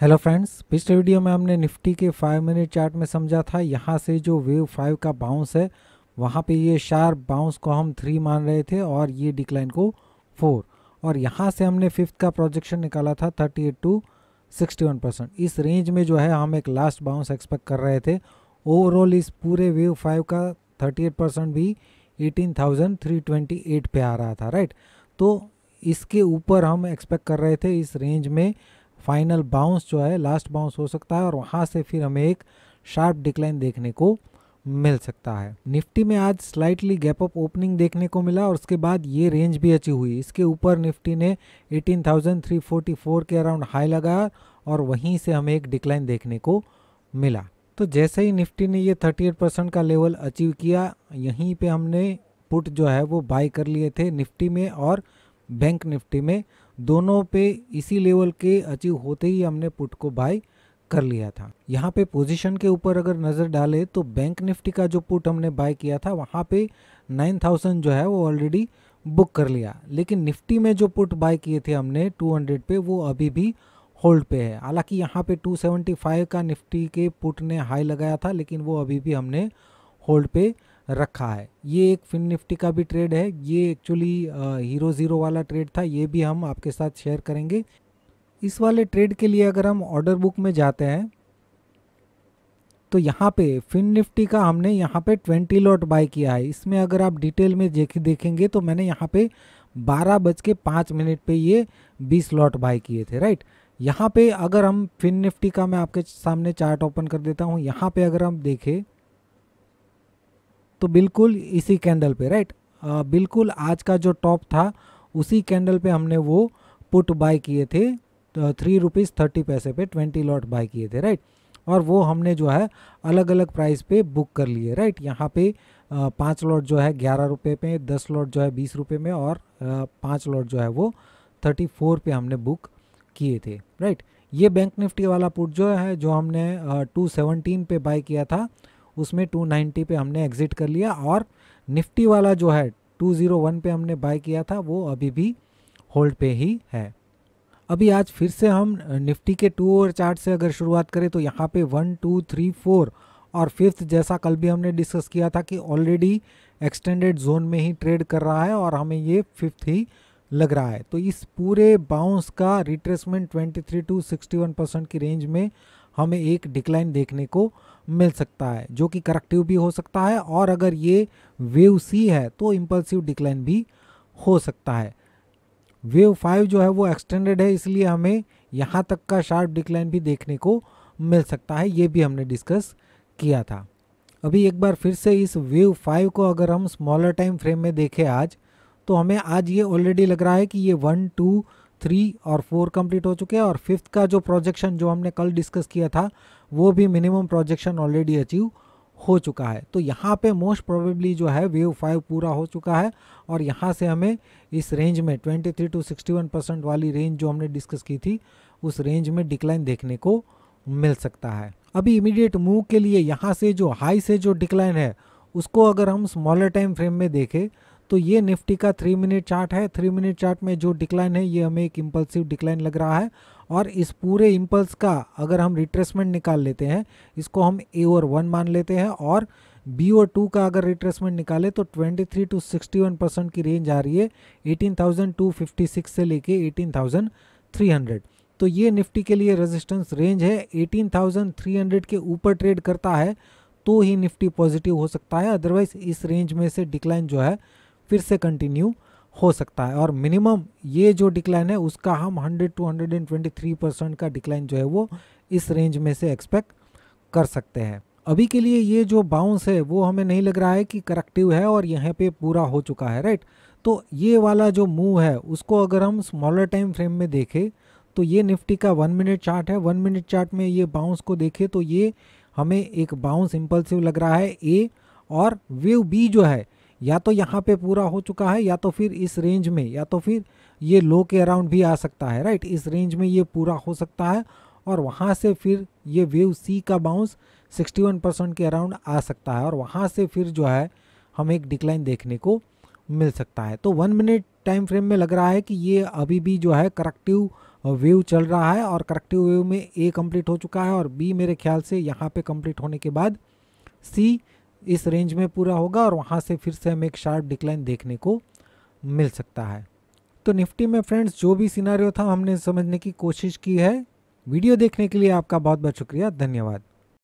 hello friends पिछले video में हमने निफ्टी के फाइव मिनट चार्ट में समझा था यहाँ से जो वेव फाइव का बाउंस है वहाँ पे ये शार्प बाउंस को हम थ्री मान रहे थे और ये डिक्लाइन को फोर और यहाँ से हमने फिफ्थ का प्रोजेक्शन निकाला था thirty eight to sixty one percent इस रेंज में जो है हम एक लास्ट बाउंस एक्सपेक्ट कर रहे थे ओवरऑल इस पूरे वेव फाइव का थर्टी एट परसेंट भी eighteen thousand three twenty eight पे आ रहा था राइट तो इसके ऊपर हम एक्सपेक्ट कर रहे थे इस रेंज में फाइनल बाउंस जो है लास्ट बाउंस हो सकता है और वहाँ से फिर हमें एक शार्प डिक्लाइन देखने को मिल सकता है निफ्टी में आज स्लाइटली गैप अप ओपनिंग देखने को मिला और उसके बाद ये रेंज भी अचीव हुई इसके ऊपर निफ्टी ने 18,344 के अराउंड हाई लगाया और वहीं से हमें एक डिक्लाइन देखने को मिला तो जैसे ही निफ्टी ने ये 38 परसेंट का लेवल अचीव किया यहीं पे हमने पुट जो है वो बाई कर लिए थे निफ्टी में और बैंक निफ्टी में दोनों पे इसी लेवल के अचीव होते ही हमने पुट को बाय कर लिया था यहाँ पे पोजीशन के ऊपर अगर नज़र डाले तो बैंक निफ्टी का जो पुट हमने बाय किया था वहाँ पे 9000 जो है वो ऑलरेडी बुक कर लिया लेकिन निफ्टी में जो पुट बाय किए थे हमने 200 पे वो अभी भी होल्ड पे है हालांकि यहाँ पे 275 का निफ्टी के पुट ने हाई लगाया था लेकिन वो अभी भी हमने होल्ड पे रखा है ये एक फिन निफ्टी का भी ट्रेड है ये एक्चुअली हीरो ज़ीरो वाला ट्रेड था ये भी हम आपके साथ शेयर करेंगे इस वाले ट्रेड के लिए अगर हम ऑर्डर बुक में जाते हैं तो यहाँ पे फिन निफ्टी का हमने यहाँ पे 20 लॉट बाय किया है इसमें अगर आप डिटेल में देख देखेंगे तो मैंने यहाँ पे बारह बज के पाँच मिनट पे ये 20 लॉट बाय किए थे राइट यहाँ पे अगर हम फिन निफ्टी का मैं आपके सामने चार्ट ओपन कर देता हूँ यहाँ पे अगर हम देखें तो बिल्कुल इसी कैंडल पे राइट बिल्कुल आज का जो टॉप था उसी कैंडल पे हमने वो पुट बाय किए थे थ्री रुपीज़ थर्टी पैसे पे ट्वेंटी लॉट बाय किए थे राइट और वो हमने जो है अलग अलग प्राइस पे बुक कर लिए राइट यहाँ पे पाँच लॉट जो है ग्यारह रुपये पे दस लॉट जो है बीस रुपये में और पाँच लॉट जो है वो थर्टी फोर पे हमने बुक किए थे राइट ये बैंक निफ्टी वाला पुट जो है जो हमने टू सेवनटीन पे बाय किया था उसमें 290 पे हमने एग्ज़िट कर लिया और निफ्टी वाला जो है 201 पे हमने बाय किया था वो अभी भी होल्ड पे ही है अभी आज फिर से हम निफ्टी के टू और चार्ट से अगर शुरुआत करें तो यहाँ पे वन टू थ्री फोर और फिफ्थ जैसा कल भी हमने डिस्कस किया था कि ऑलरेडी एक्सटेंडेड जोन में ही ट्रेड कर रहा है और हमें ये फिफ्थ ही लग रहा है तो इस पूरे बाउंस का रिट्रेसमेंट 23 टू सिक्सटी परसेंट की रेंज में हमें एक डिक्लाइन देखने को मिल सकता है जो कि करेक्टिव भी हो सकता है और अगर ये वेव सी है तो इम्पल्सिव डिक्लाइन भी हो सकता है वेव फाइव जो है वो एक्सटेंडेड है इसलिए हमें यहाँ तक का शार्प डिक्लाइन भी देखने को मिल सकता है ये भी हमने डिस्कस किया था अभी एक बार फिर से इस वेव फाइव को अगर हम स्मॉलर टाइम फ्रेम में देखें आज तो हमें आज ये ऑलरेडी लग रहा है कि ये वन टू थ्री और फोर कंप्लीट हो चुके हैं और फिफ्थ का जो प्रोजेक्शन जो हमने कल डिस्कस किया था वो भी मिनिमम प्रोजेक्शन ऑलरेडी अचीव हो चुका है तो यहाँ पे मोस्ट प्रोबेबली जो है वेव फाइव पूरा हो चुका है और यहाँ से हमें इस रेंज में 23 टू 61 परसेंट वाली रेंज जो हमने डिस्कस की थी उस रेंज में डिक्लाइन देखने को मिल सकता है अभी इमीडिएट मूव के लिए यहाँ से जो हाई से जो डिक्लाइन है उसको अगर हम स्मॉलर टाइम फ्रेम में देखें तो ये निफ्टी का थ्री मिनट चार्ट है थ्री मिनट चार्ट में जो डिक्लाइन है ये हमें एक इम्पल्सिव डिक्लाइन लग रहा है और इस पूरे इम्पल्स का अगर हम रिट्रेसमेंट निकाल लेते हैं इसको हम ए ओवर वन मान लेते हैं और बी ओ टू का अगर रिट्रेसमेंट निकाले तो 23 टू 61 परसेंट की रेंज आ रही है 18,256 से लेके 18,300 तो ये निफ्टी के लिए रेजिस्टेंस रेंज है 18,300 के ऊपर ट्रेड करता है तो ही निफ्टी पॉजिटिव हो सकता है अदरवाइज इस रेंज में से डिक्लाइन जो है फिर से कंटिन्यू हो सकता है और मिनिमम ये जो डिक्लाइन है उसका हम 100 टू 123 परसेंट का डिक्लाइन जो है वो इस रेंज में से एक्सपेक्ट कर सकते हैं अभी के लिए ये जो बाउंस है वो हमें नहीं लग रहा है कि करेक्टिव है और यहाँ पे पूरा हो चुका है राइट तो ये वाला जो मूव है उसको अगर हम स्मॉलर टाइम फ्रेम में देखें तो ये निफ्टी का वन मिनट चार्ट है वन मिनट चार्ट में ये बाउंस को देखें तो ये हमें एक बाउंस इम्पल्सिव लग रहा है ए और वेव बी जो है या तो यहाँ पे पूरा हो चुका है या तो फिर इस रेंज में या तो फिर ये लो के अराउंड भी आ सकता है राइट इस रेंज में ये पूरा हो सकता है और वहाँ से फिर ये वेव सी का बाउंस 61 परसेंट के अराउंड आ सकता है और वहाँ से फिर जो है हम एक डिक्लाइन देखने को मिल सकता है तो वन मिनट टाइम फ्रेम में लग रहा है कि ये अभी भी जो है करेक्टिव वेव चल रहा है और करेक्टिव वेव में ए कम्प्लीट हो चुका है और बी मेरे ख्याल से यहाँ पर कंप्लीट होने के बाद सी इस रेंज में पूरा होगा और वहाँ से फिर से हमें एक शार्प डिक्लाइन देखने को मिल सकता है तो निफ्टी में फ्रेंड्स जो भी सिनारियो था हमने समझने की कोशिश की है वीडियो देखने के लिए आपका बहुत बहुत शुक्रिया धन्यवाद